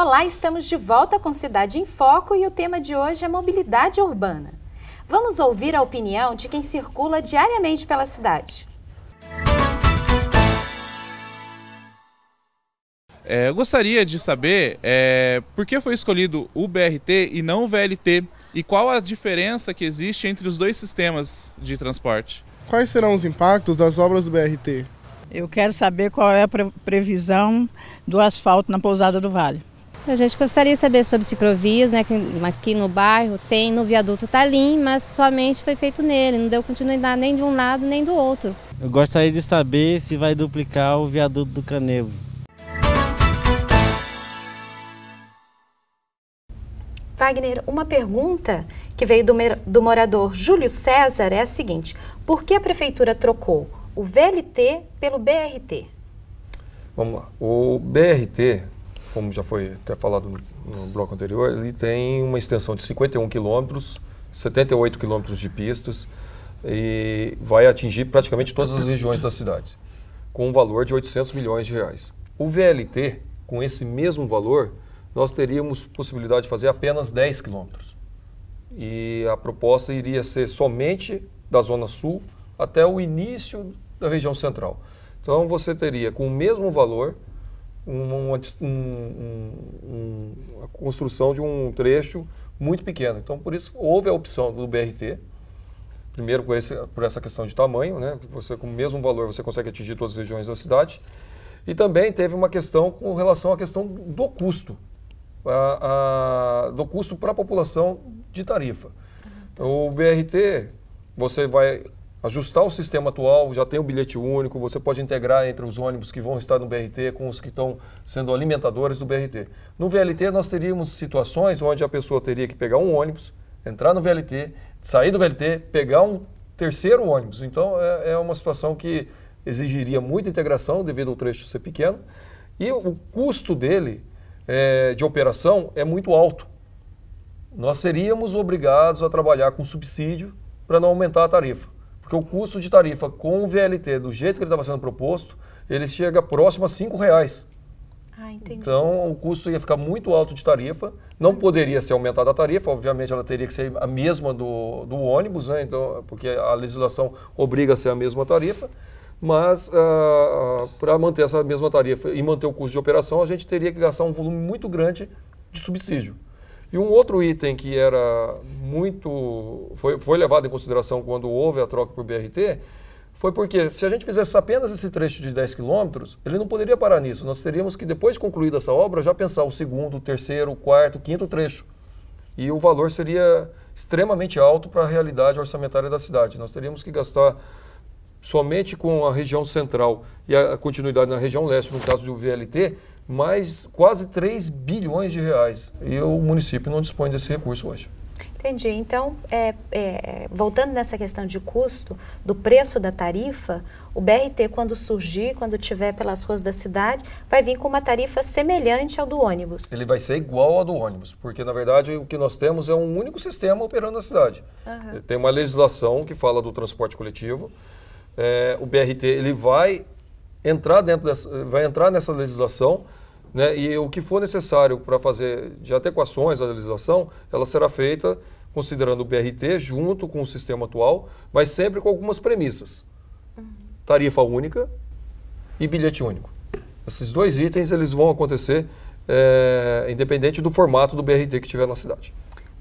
Olá, estamos de volta com Cidade em Foco e o tema de hoje é mobilidade urbana. Vamos ouvir a opinião de quem circula diariamente pela cidade. É, eu gostaria de saber é, por que foi escolhido o BRT e não o VLT e qual a diferença que existe entre os dois sistemas de transporte. Quais serão os impactos das obras do BRT? Eu quero saber qual é a previsão do asfalto na Pousada do Vale. A gente gostaria de saber sobre ciclovias, né? Aqui no bairro tem no viaduto Talim, tá mas somente foi feito nele, não deu continuidade nem de um lado nem do outro. Eu gostaria de saber se vai duplicar o viaduto do Canevo. Wagner, uma pergunta que veio do, do morador Júlio César é a seguinte: por que a prefeitura trocou o VLT pelo BRT? Vamos lá. O BRT como já foi até falado no bloco anterior, ele tem uma extensão de 51 quilômetros, 78 quilômetros de pistas e vai atingir praticamente todas as regiões da cidade, com um valor de 800 milhões de reais. O VLT, com esse mesmo valor, nós teríamos possibilidade de fazer apenas 10 quilômetros. E a proposta iria ser somente da Zona Sul até o início da região central. Então você teria, com o mesmo valor, uma, um, um, a construção de um trecho muito pequeno. Então, por isso, houve a opção do BRT, primeiro por, esse, por essa questão de tamanho, né? você com o mesmo valor você consegue atingir todas as regiões da cidade, e também teve uma questão com relação à questão do custo, a, a, do custo para a população de tarifa. Uhum. Então, o BRT, você vai ajustar o sistema atual, já tem o bilhete único, você pode integrar entre os ônibus que vão estar no BRT com os que estão sendo alimentadores do BRT. No VLT nós teríamos situações onde a pessoa teria que pegar um ônibus, entrar no VLT, sair do VLT, pegar um terceiro ônibus. Então é, é uma situação que exigiria muita integração devido ao trecho ser pequeno e o custo dele é, de operação é muito alto. Nós seríamos obrigados a trabalhar com subsídio para não aumentar a tarifa. Porque o custo de tarifa com o VLT, do jeito que ele estava sendo proposto, ele chega próximo a R$ reais. Ah, então, o custo ia ficar muito alto de tarifa. Não poderia ser aumentada a tarifa, obviamente ela teria que ser a mesma do, do ônibus, né? então, porque a legislação obriga a ser a mesma tarifa. Mas, ah, ah, para manter essa mesma tarifa e manter o custo de operação, a gente teria que gastar um volume muito grande de subsídio. E um outro item que era muito. Foi, foi levado em consideração quando houve a troca por BRT foi porque se a gente fizesse apenas esse trecho de 10 quilômetros, ele não poderia parar nisso. Nós teríamos que, depois de concluída essa obra, já pensar o segundo, o terceiro, o quarto, o quinto trecho. E o valor seria extremamente alto para a realidade orçamentária da cidade. Nós teríamos que gastar somente com a região central e a continuidade na região leste, no caso do VLT, mais quase 3 bilhões de reais. E o município não dispõe desse recurso hoje. Entendi. Então, é, é, voltando nessa questão de custo, do preço da tarifa, o BRT, quando surgir, quando tiver pelas ruas da cidade, vai vir com uma tarifa semelhante ao do ônibus. Ele vai ser igual ao do ônibus, porque, na verdade, o que nós temos é um único sistema operando na cidade. Uhum. Tem uma legislação que fala do transporte coletivo. É, o BRT ele vai entrar, dentro dessa, vai entrar nessa legislação né? E o que for necessário para fazer de adequações à legislação, ela será feita considerando o BRT junto com o sistema atual, mas sempre com algumas premissas. Tarifa única e bilhete único. Esses dois itens eles vão acontecer é, independente do formato do BRT que tiver na cidade.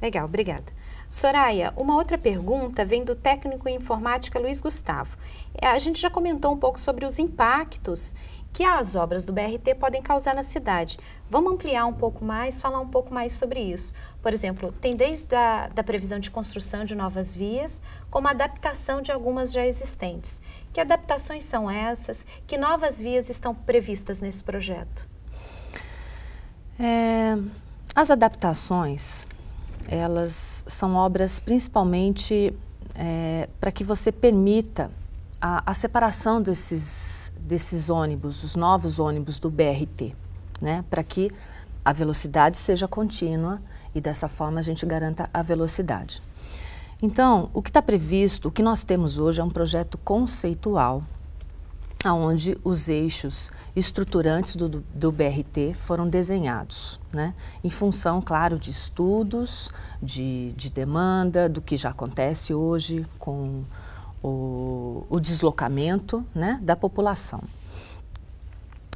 Legal, obrigada. Soraya, uma outra pergunta vem do técnico em informática Luiz Gustavo. É, a gente já comentou um pouco sobre os impactos que as obras do BRT podem causar na cidade. Vamos ampliar um pouco mais, falar um pouco mais sobre isso. Por exemplo, tem desde a da previsão de construção de novas vias, como adaptação de algumas já existentes. Que adaptações são essas? Que novas vias estão previstas nesse projeto? É, as adaptações, elas são obras principalmente é, para que você permita a, a, separação desses, desses ônibus, os novos ônibus do BRT, né? para que a velocidade seja contínua e dessa forma a gente garanta a velocidade. Então, o que está previsto, o que nós temos hoje é um projeto conceitual, onde os eixos estruturantes do, do, do BRT foram desenhados, né? em função, claro, de estudos, de, de demanda, do que já acontece hoje com o, o deslocamento né, da população.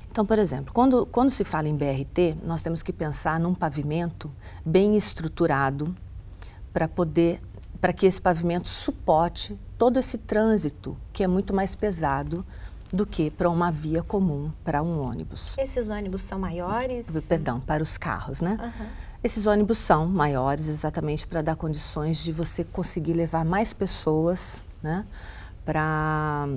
Então, por exemplo, quando, quando se fala em BRT, nós temos que pensar num pavimento bem estruturado para poder para que esse pavimento suporte todo esse trânsito que é muito mais pesado do que para uma via comum para um ônibus. Esses ônibus são maiores? Perdão, para os carros, né? Uhum. Esses ônibus são maiores exatamente para dar condições de você conseguir levar mais pessoas né? Para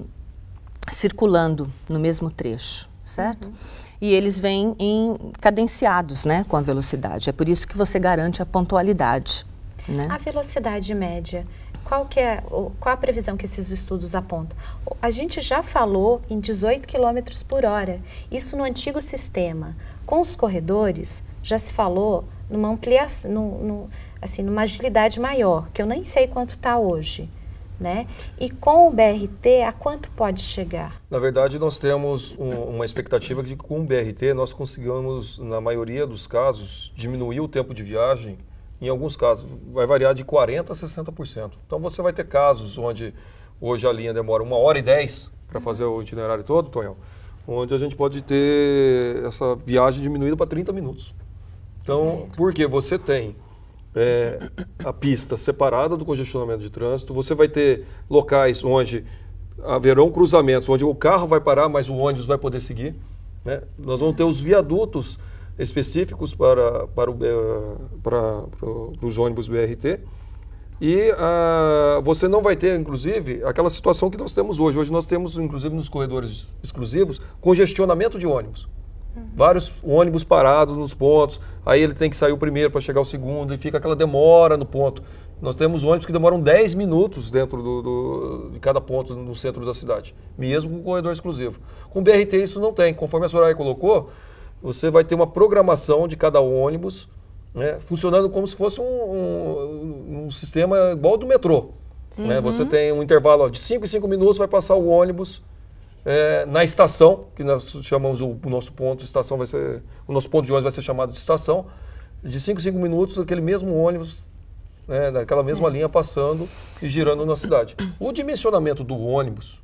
circulando no mesmo trecho, certo? Uhum. E eles vêm em cadenciados, né, com a velocidade. É por isso que você garante a pontualidade, né? A velocidade média qual que é qual a previsão que esses estudos apontam? A gente já falou em 18 km por hora, isso no antigo sistema. Com os corredores, já se falou numa ampliação, no, no, assim, numa agilidade maior, que eu nem sei quanto está hoje né? E com o BRT, a quanto pode chegar? Na verdade, nós temos um, uma expectativa de que com o BRT nós consigamos, na maioria dos casos, diminuir o tempo de viagem. Em alguns casos, vai variar de 40% a 60%. Então, você vai ter casos onde hoje a linha demora uma hora e dez para fazer o itinerário todo, Tonhão, onde a gente pode ter essa viagem diminuída para 30 minutos. Então, por que você tem é, a pista separada do congestionamento de trânsito, você vai ter locais onde haverão cruzamentos, onde o carro vai parar, mas o ônibus vai poder seguir. Né? Nós vamos ter os viadutos específicos para, para, o, para, para os ônibus BRT. E ah, você não vai ter, inclusive, aquela situação que nós temos hoje. Hoje nós temos, inclusive, nos corredores exclusivos, congestionamento de ônibus. Vários ônibus parados nos pontos, aí ele tem que sair o primeiro para chegar o segundo e fica aquela demora no ponto. Nós temos ônibus que demoram 10 minutos dentro do, do, de cada ponto no centro da cidade, mesmo com corredor exclusivo. Com BRT isso não tem. Conforme a Soraya colocou, você vai ter uma programação de cada ônibus, né, funcionando como se fosse um, um, um sistema igual ao do metrô. Uhum. Né? Você tem um intervalo ó, de 5 em 5 minutos, vai passar o ônibus é, na estação, que nós chamamos o, o, nosso ponto, estação vai ser, o nosso ponto de ônibus vai ser chamado de estação, de 5 em 5 minutos, aquele mesmo ônibus, né, daquela mesma linha passando e girando na cidade. O dimensionamento do ônibus,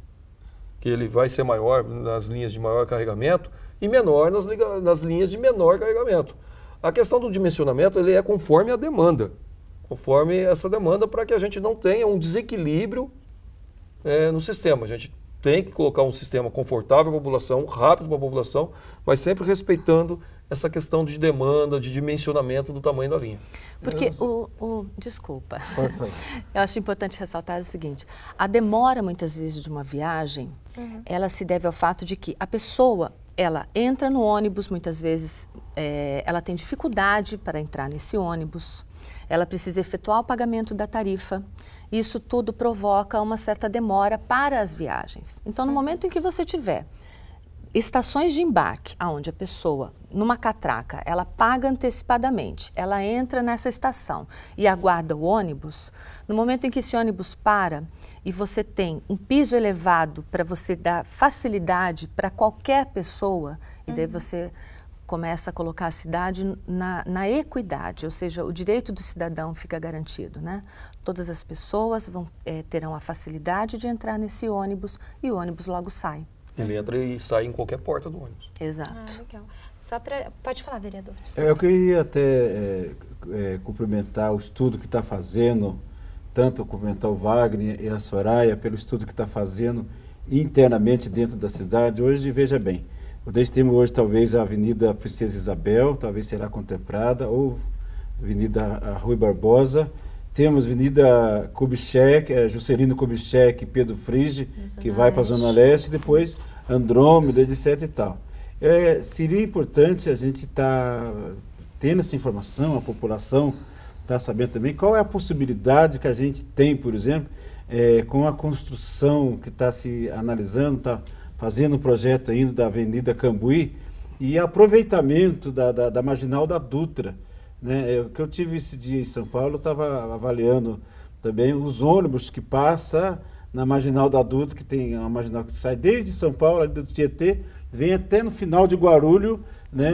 que ele vai ser maior nas linhas de maior carregamento e menor nas, nas linhas de menor carregamento. A questão do dimensionamento ele é conforme a demanda, conforme essa demanda para que a gente não tenha um desequilíbrio é, no sistema. A gente tem que colocar um sistema confortável para a população, rápido para a população, mas sempre respeitando essa questão de demanda, de dimensionamento do tamanho da linha. Porque o, o desculpa, eu acho importante ressaltar o seguinte: a demora muitas vezes de uma viagem, uhum. ela se deve ao fato de que a pessoa ela entra no ônibus muitas vezes, é, ela tem dificuldade para entrar nesse ônibus ela precisa efetuar o pagamento da tarifa. Isso tudo provoca uma certa demora para as viagens. Então, no uhum. momento em que você tiver estações de embarque, aonde a pessoa, numa catraca, ela paga antecipadamente, ela entra nessa estação e aguarda o ônibus, no momento em que esse ônibus para e você tem um piso elevado para você dar facilidade para qualquer pessoa, uhum. e daí uhum. você começa a colocar a cidade na, na, equidade, ou seja, o direito do cidadão fica garantido, né? Todas as pessoas vão, é, terão a facilidade de entrar nesse ônibus e o ônibus logo sai. Ele entra e sai em qualquer porta do ônibus. Exato. Ah, Só para pode falar, vereador. É, eu queria até é, é, cumprimentar o estudo que está fazendo, tanto cumprimentar o Wagner e a Soraya pelo estudo que está fazendo internamente dentro da cidade. Hoje, veja bem, Desde temos hoje, talvez, é a Avenida Princesa Isabel, talvez será contemplada, ou Avenida ah, Rui Barbosa. Temos Avenida Kubitschek, é, Juscelino Kubitschek, Pedro Frige, que Leste. vai para a Zona Leste, depois Andrômeda, etc. e tal. É, seria importante a gente estar tá tendo essa informação, a população estar tá sabendo também qual é a possibilidade que a gente tem, por exemplo, é, com a construção que está se analisando, está fazendo o projeto ainda da Avenida Cambuí e aproveitamento da, da, da marginal da Dutra. Né? Eu, que eu tive esse dia em São Paulo, estava avaliando também os ônibus que passam na marginal da Dutra, que tem uma marginal que sai desde São Paulo, ali do Tietê, vem até no final de Guarulho, né?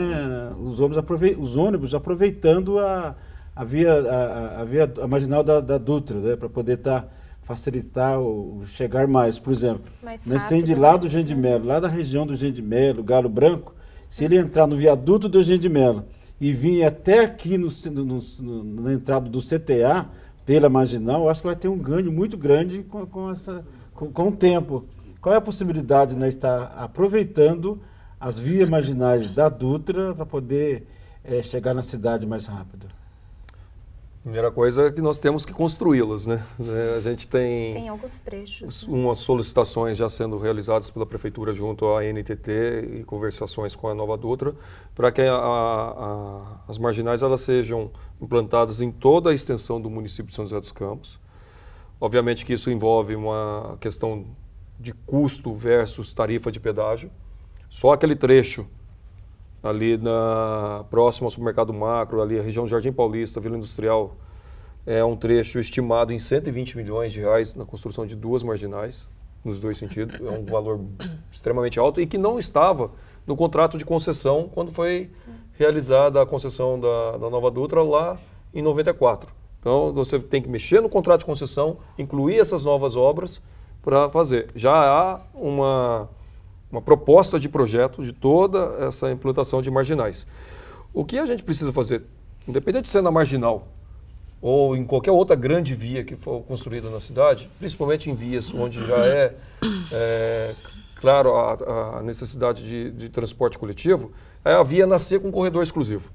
os, ônibus os ônibus aproveitando a, a, via, a, a, via, a marginal da, da Dutra, né? para poder estar. Tá facilitar o chegar mais. Por exemplo, mais né, rápido, lá né? do Gendimelo, lá da região do Gendimelo, Galo Branco, se ele entrar no viaduto do Gendimelo e vir até aqui no, no, no, na entrada do CTA, pela marginal, acho que vai ter um ganho muito grande com, com, essa, com, com o tempo. Qual é a possibilidade de né, estar aproveitando as vias marginais da Dutra para poder é, chegar na cidade mais rápido? Primeira coisa é que nós temos que construí-las, né? É, a gente tem... Tem alguns trechos. Né? Umas solicitações já sendo realizadas pela Prefeitura junto à NTT e conversações com a Nova Dutra para que a, a, as marginais elas sejam implantadas em toda a extensão do município de São José dos Campos. Obviamente que isso envolve uma questão de custo versus tarifa de pedágio. Só aquele trecho ali na próximo ao supermercado Macro, ali a região Jardim Paulista, Vila Industrial, é um trecho estimado em 120 milhões de reais na construção de duas marginais, nos dois sentidos, é um valor extremamente alto e que não estava no contrato de concessão quando foi realizada a concessão da, da Nova Dutra lá em 94. Então você tem que mexer no contrato de concessão, incluir essas novas obras para fazer. Já há uma uma proposta de projeto de toda essa implantação de marginais. O que a gente precisa fazer, independente de ser na marginal ou em qualquer outra grande via que for construída na cidade, principalmente em vias onde já é, é claro a, a necessidade de, de, transporte coletivo, é a via nascer com corredor exclusivo.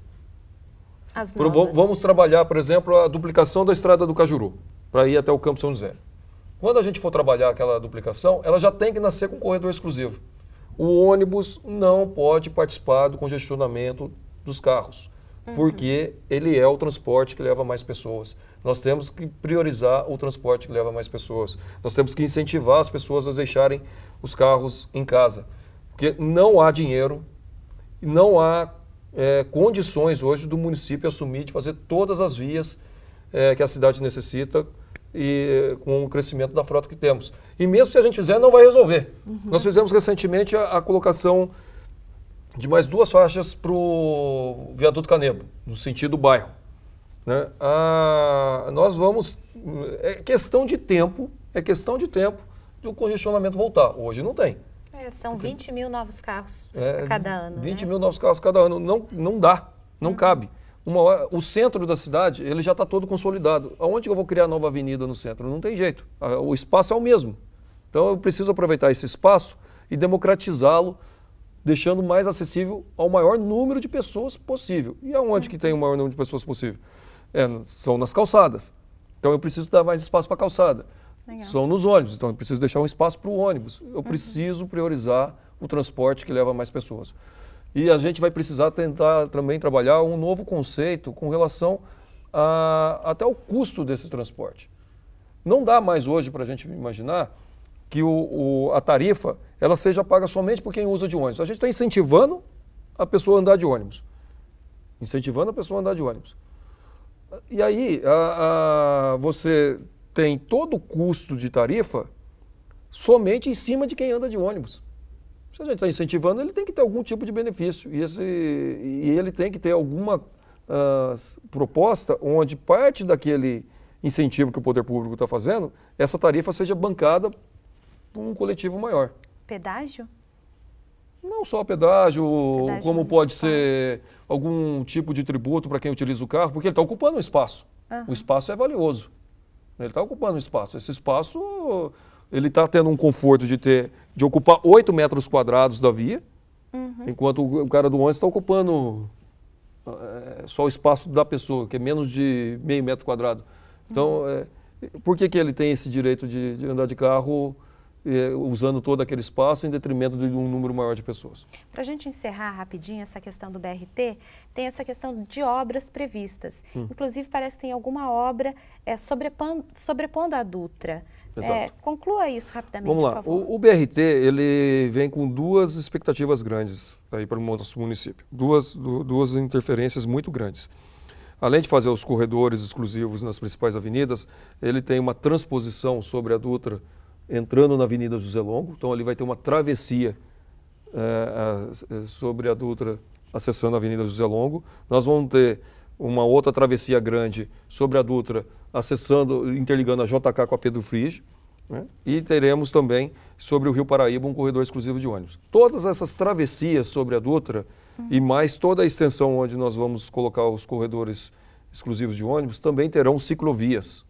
Por, vamos trabalhar, por exemplo, a duplicação da estrada do Cajuru para ir até o Campo São José. Quando a gente for trabalhar aquela duplicação, ela já tem que nascer com corredor exclusivo o ônibus não pode participar do congestionamento dos carros, uhum. porque ele é o transporte que leva mais pessoas. Nós temos que priorizar o transporte que leva mais pessoas. Nós temos que incentivar as pessoas a deixarem os carros em casa, porque não há dinheiro, não há é, condições hoje do município assumir de fazer todas as vias é, que a cidade necessita e com o crescimento da frota que temos. E mesmo se a gente fizer, não vai resolver. Uhum. Nós fizemos recentemente a, a, colocação de mais duas faixas para o viaduto Canebo, no sentido bairro. Né? Ah, nós vamos. É questão de tempo, é questão de tempo o congestionamento voltar. Hoje não tem. É, são Porque, 20 mil novos carros é, a cada ano. 20 né? mil novos carros cada ano. Não, não dá, não uhum. cabe. Hora, o centro da cidade ele já está todo consolidado. Aonde eu vou criar nova avenida no centro? Não tem jeito. O espaço é o mesmo. Então eu preciso aproveitar esse espaço e democratizá-lo, deixando mais acessível ao maior número de pessoas possível. E aonde que tem o maior número de pessoas possível? É, são nas calçadas. Então eu preciso dar mais espaço para a calçada. Legal. São nos ônibus, então eu preciso deixar um espaço para o ônibus. Eu uhum. preciso priorizar o transporte que leva mais pessoas. E a gente vai precisar tentar também trabalhar um novo conceito com relação a, até o custo desse transporte. Não dá mais hoje para a gente imaginar que o, o, a tarifa ela seja paga somente por quem usa de ônibus. A gente está incentivando a pessoa a andar de ônibus. Incentivando a pessoa a andar de ônibus. E aí a, a, você tem todo o custo de tarifa somente em cima de quem anda de ônibus. Se a gente está incentivando, ele tem que ter algum tipo de benefício. E, esse, e ele tem que ter alguma uh, proposta onde parte daquele incentivo que o poder público está fazendo, essa tarifa seja bancada Tipo, um coletivo maior. Pedágio? Não só pedágio, pedágio como pode espaço. ser algum tipo de tributo para quem utiliza o carro, porque ele está ocupando um espaço. Uhum. O espaço é valioso. Ele está ocupando um espaço. Esse espaço, ele está tendo um conforto de ter, de ocupar 8 metros quadrados da via, uhum. enquanto o cara do ônibus está ocupando é, só o espaço da pessoa, que é menos de meio metro quadrado. Então, uhum. é, por que, que ele tem esse direito de, de andar de carro eh, usando todo aquele espaço em detrimento de um número maior de pessoas. Para a gente encerrar rapidinho essa questão do BRT, tem essa questão de obras previstas. Hum. Inclusive, parece que tem alguma obra é, eh, sobrepondo, sobrepondo a Dutra. É, conclua isso rapidamente, Vamos lá. O, o, BRT ele vem com duas expectativas grandes aí para o nosso município, duas, duas interferências muito grandes. Além de fazer os corredores exclusivos nas principais avenidas, ele tem uma transposição sobre a Dutra entrando na Avenida José Longo, então ali vai ter uma travessia é, sobre a Dutra, acessando a Avenida José Longo. Nós vamos ter uma outra travessia grande sobre a Dutra, acessando, interligando a JK com a Pedro Frige. Né? E teremos também sobre o Rio Paraíba um corredor exclusivo de ônibus. Todas essas travessias sobre a Dutra e mais toda a extensão onde nós vamos colocar os corredores exclusivos de ônibus também terão ciclovias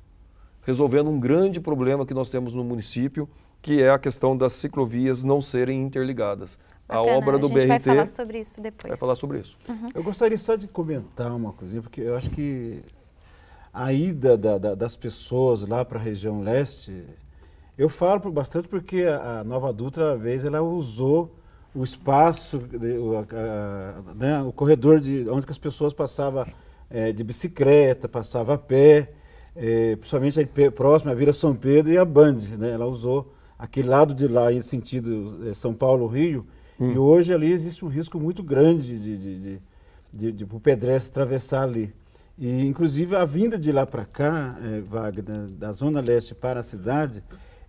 resolvendo um grande problema que nós temos no município, que é a questão das ciclovias não serem interligadas. A obra do a gente BRT. Vai falar sobre isso depois. Vai falar sobre isso. Uhum. Eu gostaria só de comentar uma coisinha, porque eu acho que a ida da, da, das pessoas lá para a região leste, eu falo bastante porque a Nova Dutra, uma vez, ela usou o espaço, o, a, né, o corredor de onde as pessoas passavam é, de bicicleta, passavam a pé é, principalmente aí próximo à Vila São Pedro e a Band, né? Ela usou aquele lado de lá, em sentido é, São Paulo-Rio, hum. e hoje ali existe um risco muito grande de, de, de, de, de o pedestre atravessar ali. E, inclusive, a vinda de lá para cá, é, Wagner, da Zona Leste para a cidade,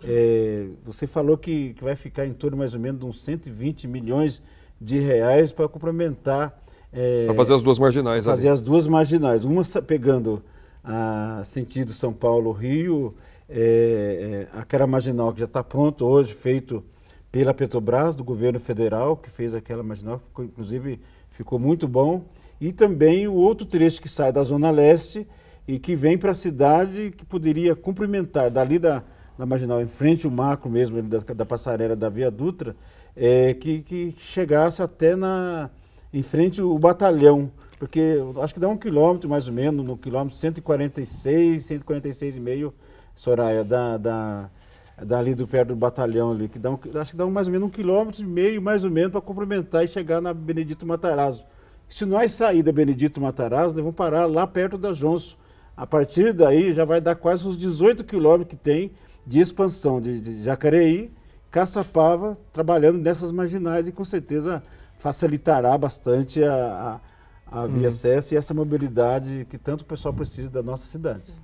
é, você falou que, que, vai ficar em torno mais ou menos de uns 120 milhões de reais para complementar. É, para fazer as duas marginais. Fazer ali. as duas marginais. Uma pegando a sentido São Paulo-Rio, é, é, aquela marginal que já está pronta hoje, feito pela Petrobras, do governo federal, que fez aquela marginal, ficou, inclusive ficou muito bom, e também o outro trecho que sai da Zona Leste e que vem para a cidade, que poderia cumprimentar dali da, da marginal, em frente ao macro mesmo, da, da passarela da Via Dutra, é, que, que chegasse até na, em frente o batalhão porque acho que dá um quilômetro mais ou menos, no quilômetro 146, 146,5, Soraya, da, da, ali do perto do batalhão ali, que dá um, acho que dá um, mais ou menos um quilômetro e meio, mais ou menos, para complementar e chegar na Benedito Matarazzo. Se nós sair da Benedito Matarazzo, nós vamos parar lá perto da Jonso. A partir daí já vai dar quase uns 18 quilômetros que tem de expansão de, de Jacareí, Caçapava, trabalhando nessas marginais e com certeza facilitará bastante a, a a via uhum. e essa mobilidade que tanto o pessoal precisa da nossa cidade. Sim.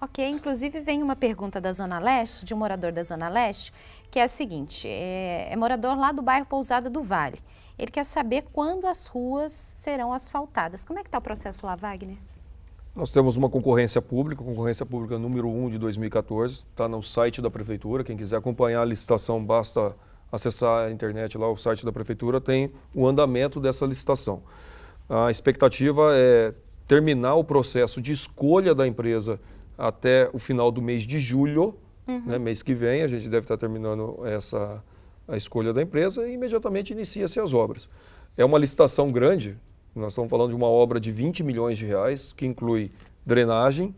Ok, inclusive vem uma pergunta da Zona Leste, de um morador da Zona Leste, que é a seguinte: é, é morador lá do bairro Pousada do Vale. Ele quer saber quando as ruas serão asfaltadas. Como é que está o processo lá, Wagner? Nós temos uma concorrência pública, concorrência pública número 1 de 2014, está no site da Prefeitura. Quem quiser acompanhar a licitação, basta acessar a internet lá, o site da Prefeitura, tem o andamento dessa licitação. A expectativa é terminar o processo de escolha da empresa até o final do mês de julho, uhum. né, mês que vem, a gente deve estar terminando essa a escolha da empresa e imediatamente inicia-se as obras. É uma licitação grande, nós estamos falando de uma obra de 20 milhões de reais, que inclui drenagem,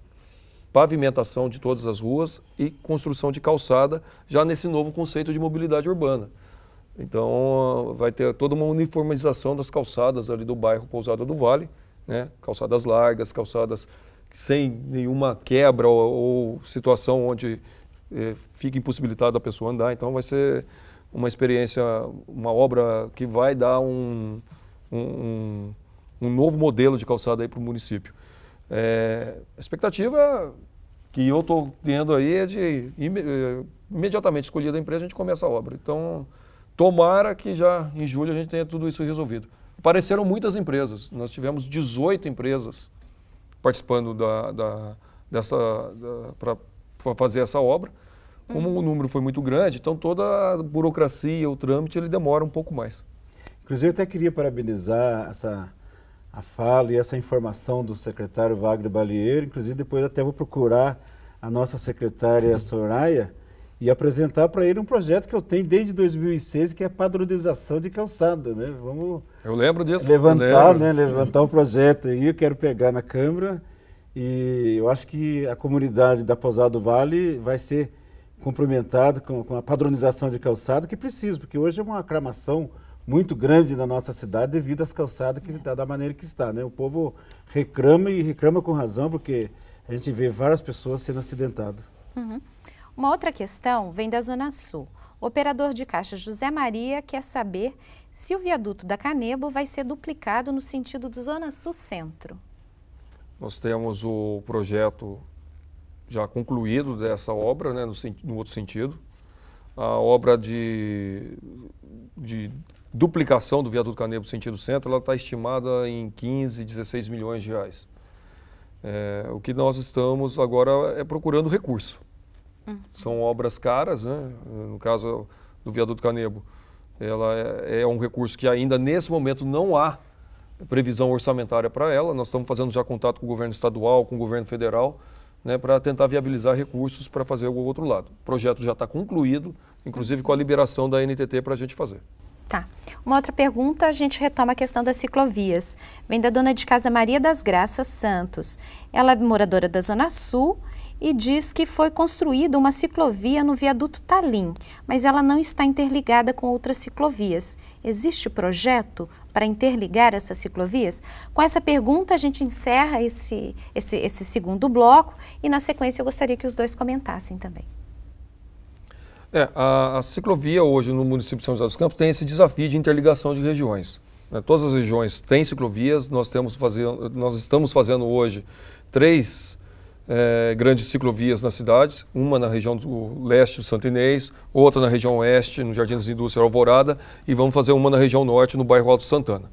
pavimentação de todas as ruas e construção de calçada, já nesse novo conceito de mobilidade urbana. Então vai ter toda uma uniformização das calçadas ali do bairro Pousada do Vale, né? calçadas largas, calçadas sem nenhuma quebra ou, ou situação onde eh, fica impossibilitado a pessoa andar. Então vai ser uma experiência, uma obra que vai dar um, um, um novo modelo de calçada aí para o município. É, a expectativa que eu estou tendo aí é de eh, imediatamente escolhida a empresa a gente começa a obra. Então Tomara que já em julho a gente tenha tudo isso resolvido. Apareceram muitas empresas, nós tivemos 18 empresas participando da, da dessa da, para fazer essa obra. Como uhum. o número foi muito grande, então toda a burocracia, o trâmite, ele demora um pouco mais. Inclusive, eu até queria parabenizar essa a fala e essa informação do secretário Wagner Balieiro. Inclusive, depois até vou procurar a nossa secretária Soraya e apresentar para ele um projeto que eu tenho desde 2006, que é a padronização de calçada, né? Vamos eu lembro disso. Levantar, lembro. né? Levantar o projeto aí, eu quero pegar na Câmara e eu acho que a comunidade da Pousada do Vale vai ser cumprimentada com, com a padronização de calçada que precisa, porque hoje é uma aclamação muito grande na nossa cidade devido às calçadas que está da maneira que está, né? O povo reclama e reclama com razão, porque a gente vê várias pessoas sendo acidentadas. Uhum. Uma outra questão vem da Zona Sul. O operador de caixa José Maria quer saber se o viaduto da Canebo vai ser duplicado no sentido do Zona Sul Centro. Nós temos o projeto já concluído dessa obra, né, no, no outro sentido. A obra de, de duplicação do viaduto Canebo sentido centro, ela está estimada em 15, 16 milhões de reais. É, o que nós estamos agora é procurando recurso. Uhum. São obras caras, né? No caso do viaduto Canebo, ela é, é um recurso que ainda nesse momento não há previsão orçamentária para ela. Nós estamos fazendo já contato com o governo estadual, com o governo federal, né, para tentar viabilizar recursos para fazer o outro lado. O projeto já está concluído, inclusive com a liberação da NTT para a gente fazer. Tá. Uma outra pergunta, a gente retoma a questão das ciclovias. Vem da dona de casa Maria das Graças Santos. Ela é moradora da Zona Sul e diz que foi construída uma ciclovia no viaduto Talim, mas ela não está interligada com outras ciclovias. Existe projeto para interligar essas ciclovias? Com essa pergunta, a gente encerra esse, esse, esse segundo bloco e, na sequência, eu gostaria que os dois comentassem também. É, a, a, ciclovia hoje no município de São José dos Campos tem esse desafio de interligação de regiões. Né? Todas as regiões têm ciclovias, nós, temos fazer, nós estamos fazendo hoje três é, grandes ciclovias na cidade, uma na região do leste do Santo Inês, outra na região oeste, no Jardim das Indústrias Alvorada, e vamos fazer uma na região norte, no bairro Alto Santana.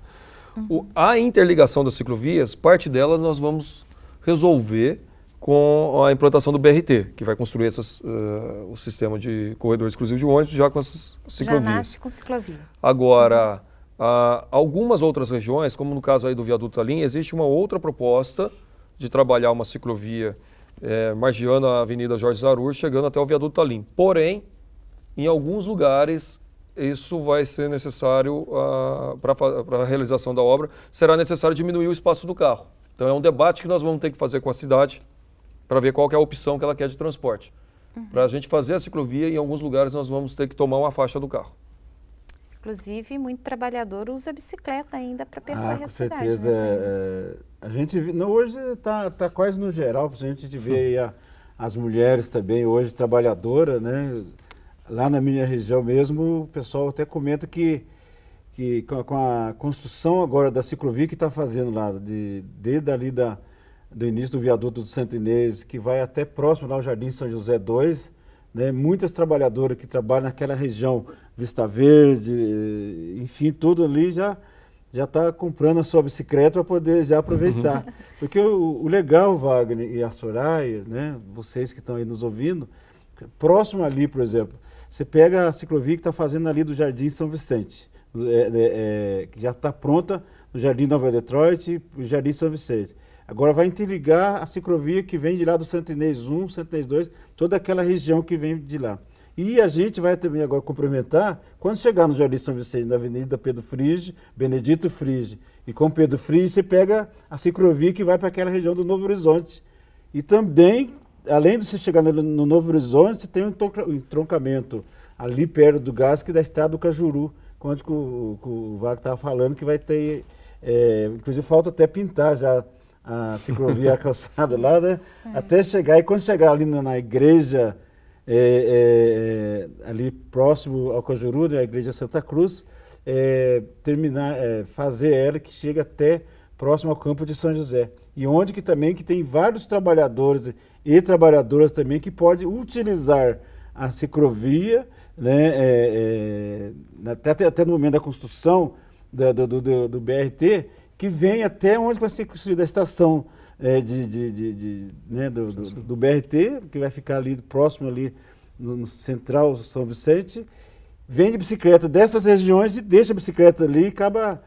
Uhum. O, a interligação das ciclovias, parte dela nós vamos resolver com a implantação do BRT, que vai construir essas, uh, o sistema de corredores exclusivos de ônibus já com as ciclovias. Já nasce com ciclovia. Agora, uh, algumas outras regiões, como no caso aí do viaduto Talim, existe uma outra proposta de trabalhar uma ciclovia eh, margeando a Avenida Jorge Zarur, chegando até o viaduto Talim. Porém, em alguns lugares isso vai ser necessário uh, ah, para a realização da obra, será necessário diminuir o espaço do carro. Então é um debate que nós vamos ter que fazer com a cidade para ver qual é a opção que ela quer de transporte. Uhum. Para a gente fazer a ciclovia, em alguns lugares nós vamos ter que tomar uma faixa do carro. Inclusive, muito trabalhador usa bicicleta ainda para percorrer ah, com a cidade. Né, certeza. Né? É, a gente não, hoje está tá quase no geral, a gente ver a, as mulheres também hoje trabalhadoras, né? Lá na minha região mesmo, o pessoal até comenta que, que com, a, com a construção agora da ciclovia que está fazendo lá, de, desde ali da do início do viaduto do Santo Inês, que vai até próximo ao Jardim São José 2, né? muitas trabalhadoras que trabalham naquela região, Vista Verde, eh, enfim, tudo ali já já está comprando a sua bicicleta para poder já aproveitar. Uhum. Porque o, o, legal, Wagner e a Soraya, né, vocês que estão aí nos ouvindo, próximo ali, por exemplo, você pega a ciclovia que está fazendo ali do Jardim São Vicente, é, é, é, que já está pronta no Jardim Nova Detroit e Jardim São Vicente. Agora vai interligar a ciclovia que vem de lá do Santinês 1, Santinês 2, toda aquela região que vem de lá. E a gente vai também agora complementar, quando chegar no Jardim São Vicente, na Avenida Pedro Frige, Benedito Frige, e com Pedro Frige você pega a ciclovia que vai para aquela região do Novo Horizonte. E também, além de você chegar no, Novo Horizonte, tem um entroncamento ali perto do gás, que é da estrada do Cajuru, quando o, o, o Vago estava falando que vai ter, é, inclusive falta até pintar já a ciclovia, calçada lá, né? É. Até chegar, e quando chegar ali na, na igreja, é, é, é ali próximo ao Cajuru, né, a igreja Santa Cruz, é, terminar, é, fazer ela que chega até próximo ao campo de São José. E onde que também que tem vários trabalhadores e trabalhadoras também que pode utilizar a ciclovia, né, até, até no momento da construção da, do, do, do BRT, que vem até onde vai ser construída a estação é, de, de, de, de né, do, do, do, BRT, que vai ficar ali próximo ali no, no central São Vicente, vende bicicleta dessas regiões e deixa a bicicleta ali e acaba.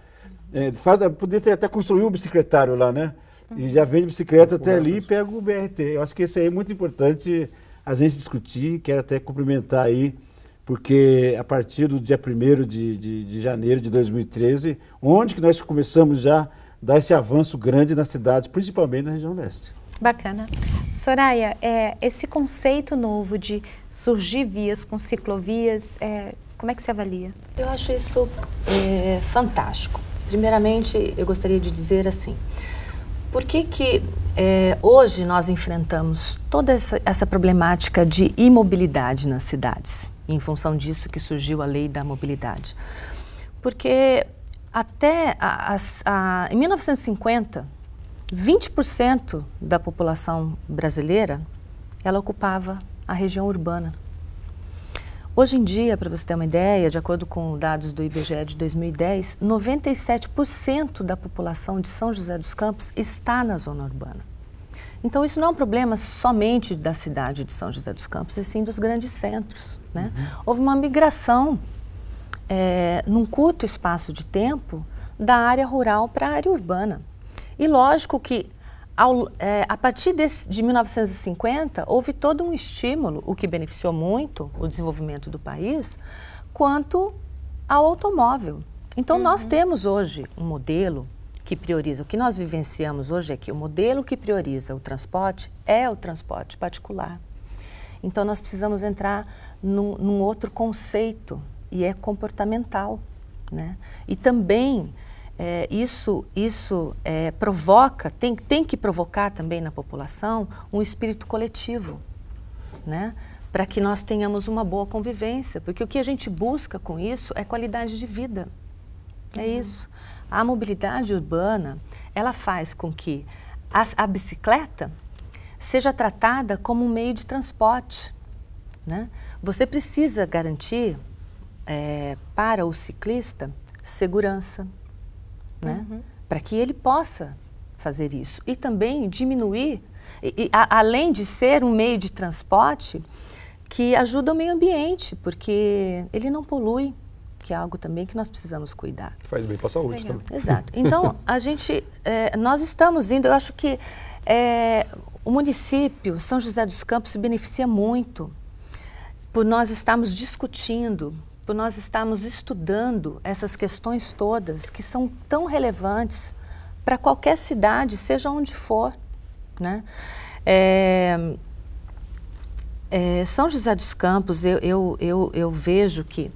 É, faz, poderia até construir um bicicletário lá, né? E já vende bicicleta até ali e pega o BRT. Eu acho que isso aí é muito importante a gente discutir. Quero até cumprimentar aí porque a partir do dia 1 de, de, de, janeiro de 2013, onde que nós começamos já a dar esse avanço grande na cidade, principalmente na região leste. Bacana. Soraya, é, esse conceito novo de surgir vias com ciclovias, é, como é que você avalia? Eu acho isso é, fantástico. Primeiramente, eu gostaria de dizer assim, por que que é, hoje nós enfrentamos toda essa, essa problemática de imobilidade nas cidades? Em função disso que surgiu a lei da mobilidade. Porque até a, a, a, em 1950, 20% da população brasileira ela ocupava a região urbana. Hoje em dia, para você ter uma ideia, de acordo com dados do IBGE de 2010, 97% da população de São José dos Campos está na zona urbana. Então, isso não é um problema somente da cidade de São José dos Campos, e sim dos grandes centros. Né? Uhum. Houve uma migração é, num curto espaço de tempo da área rural para a área urbana. E lógico que ao, é, a partir desse, de 1950, houve todo um estímulo, o que beneficiou muito o desenvolvimento do país, quanto ao automóvel. Então, uhum. nós temos hoje um modelo que prioriza. O que nós vivenciamos hoje é que o modelo que prioriza o transporte é o transporte particular. Então, nós precisamos entrar num, num outro conceito, e é comportamental. Né? E também é, isso, isso é, provoca, tem, tem que provocar também na população um espírito coletivo, né? para que nós tenhamos uma boa convivência, porque o que a gente busca com isso é qualidade de vida. É uhum. isso. A mobilidade urbana, ela faz com que a, a bicicleta seja tratada como um meio de transporte. Né? Você precisa garantir é, para o ciclista segurança, né? Uhum. Para que ele possa fazer isso. E também diminuir, e, e, a, além de ser um meio de transporte que ajuda o meio ambiente, porque ele não polui, que é algo também que nós precisamos cuidar. Faz bem para a saúde Legal. também. Exato. Então, a gente, é, nós estamos indo, eu acho que é, o município, São José dos Campos, se beneficia muito por nós estarmos discutindo por nós estarmos estudando essas questões todas que são tão relevantes para qualquer cidade, seja onde for. Né? É, é, São José dos Campos, eu, eu, eu, eu vejo que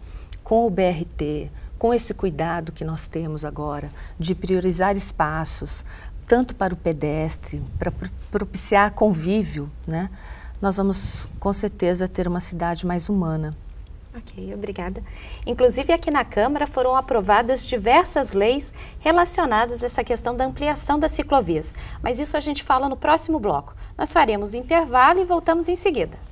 com o BRT, com esse cuidado que nós temos agora de priorizar espaços, tanto para o pedestre, para propiciar convívio, né? nós vamos com certeza ter uma cidade mais humana. Ok, obrigada. Inclusive, aqui na Câmara foram aprovadas diversas leis relacionadas a essa questão da ampliação das ciclovias. Mas isso a gente fala no próximo bloco. Nós faremos intervalo e voltamos em seguida.